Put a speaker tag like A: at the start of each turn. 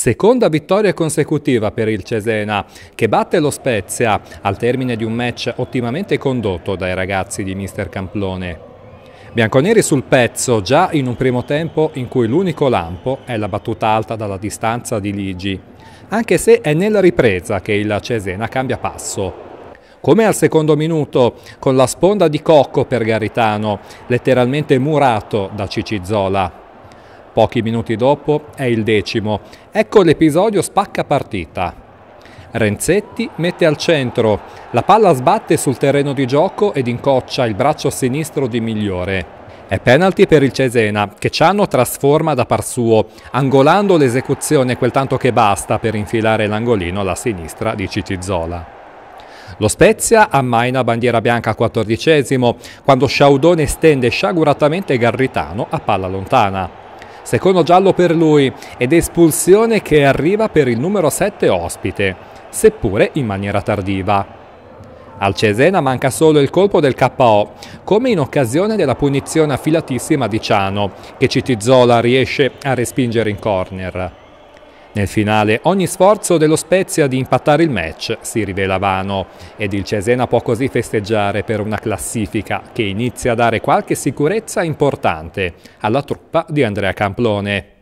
A: Seconda vittoria consecutiva per il Cesena che batte lo Spezia al termine di un match ottimamente condotto dai ragazzi di Mister Camplone. Bianconeri sul pezzo già in un primo tempo in cui l'unico lampo è la battuta alta dalla distanza di Ligi, anche se è nella ripresa che il Cesena cambia passo. Come al secondo minuto, con la sponda di Cocco per Garitano, letteralmente murato da Cicizzola. Pochi minuti dopo è il decimo. Ecco l'episodio spacca partita. Renzetti mette al centro, la palla sbatte sul terreno di gioco ed incoccia il braccio sinistro di Migliore. È penalty per il Cesena, che Ciano trasforma da par suo, angolando l'esecuzione quel tanto che basta per infilare l'angolino alla sinistra di Citizzola. Lo Spezia ammaina bandiera bianca al quattordicesimo, quando Sciaudone stende sciaguratamente Garritano a palla lontana. Secondo giallo per lui ed espulsione che arriva per il numero 7 ospite, seppure in maniera tardiva. Al Cesena manca solo il colpo del KO, come in occasione della punizione affilatissima di Ciano, che Citizola riesce a respingere in corner. Nel finale ogni sforzo dello Spezia di impattare il match si rivela vano ed il Cesena può così festeggiare per una classifica che inizia a dare qualche sicurezza importante alla truppa di Andrea Camplone.